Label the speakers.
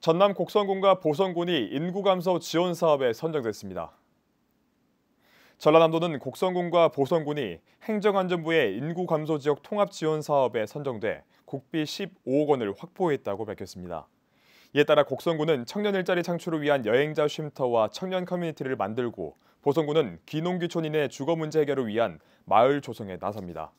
Speaker 1: 전남 곡성군과 보성군이 인구 감소 지원 사업에 선정됐습니다. 전라남도는 곡성군과 보성군이 행정안전부의 인구 감소 지역 통합 지원 사업에 선정돼 국비 15억 원을 확보했다고 밝혔습니다. 이에 따라 곡성군은 청년 일자리 창출을 위한 여행자 쉼터와 청년 커뮤니티를 만들고 보성군은 귀농귀촌인의 주거 문제 해결을 위한 마을 조성에 나섭니다.